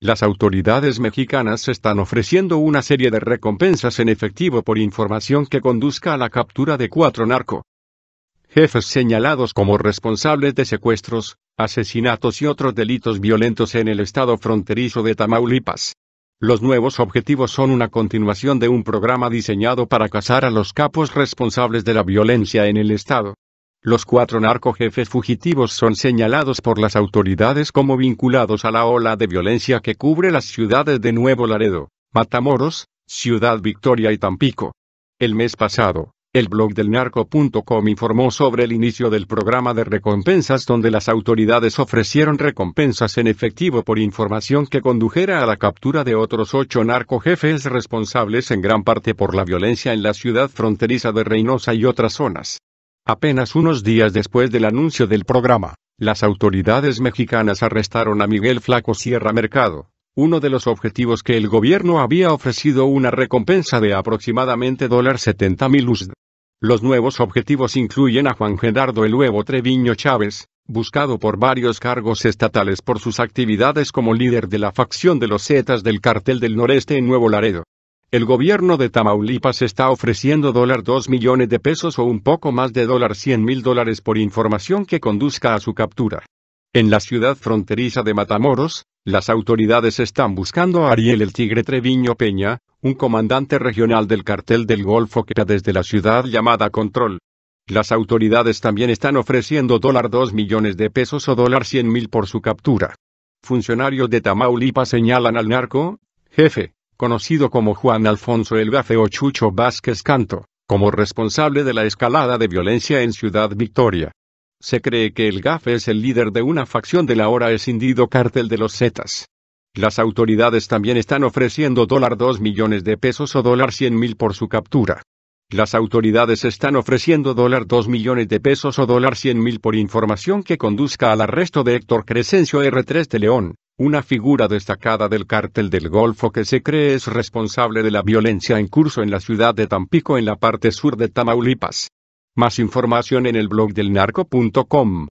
Las autoridades mexicanas están ofreciendo una serie de recompensas en efectivo por información que conduzca a la captura de cuatro narco jefes señalados como responsables de secuestros, asesinatos y otros delitos violentos en el estado fronterizo de Tamaulipas. Los nuevos objetivos son una continuación de un programa diseñado para cazar a los capos responsables de la violencia en el estado. Los cuatro narcojefes fugitivos son señalados por las autoridades como vinculados a la ola de violencia que cubre las ciudades de Nuevo Laredo, Matamoros, Ciudad Victoria y Tampico. El mes pasado, el blog del narco.com informó sobre el inicio del programa de recompensas donde las autoridades ofrecieron recompensas en efectivo por información que condujera a la captura de otros ocho narcojefes responsables en gran parte por la violencia en la ciudad fronteriza de Reynosa y otras zonas. Apenas unos días después del anuncio del programa, las autoridades mexicanas arrestaron a Miguel Flaco Sierra Mercado, uno de los objetivos que el gobierno había ofrecido una recompensa de aproximadamente $70,000 USD. Los nuevos objetivos incluyen a Juan Gerardo el Nuevo Treviño Chávez, buscado por varios cargos estatales por sus actividades como líder de la facción de los Zetas del Cartel del Noreste en Nuevo Laredo, el gobierno de Tamaulipas está ofreciendo dólar 2 millones de pesos o un poco más de dólar 100 mil dólares por información que conduzca a su captura. En la ciudad fronteriza de Matamoros, las autoridades están buscando a Ariel el Tigre Treviño Peña, un comandante regional del cartel del Golfo que está desde la ciudad llamada Control. Las autoridades también están ofreciendo dólar 2 millones de pesos o dólar 100 mil por su captura. Funcionarios de Tamaulipas señalan al narco, jefe, conocido como Juan Alfonso el Gafe o Chucho Vázquez Canto, como responsable de la escalada de violencia en Ciudad Victoria. Se cree que el Gafe es el líder de una facción del ahora escindido cártel de los Zetas. Las autoridades también están ofreciendo dólar 2 millones de pesos o dólar 100 mil por su captura. Las autoridades están ofreciendo dólar 2 millones de pesos o dólar 100 mil por información que conduzca al arresto de Héctor Crescencio R3 de León, una figura destacada del cártel del Golfo que se cree es responsable de la violencia en curso en la ciudad de Tampico en la parte sur de Tamaulipas. Más información en el blog del narco.com.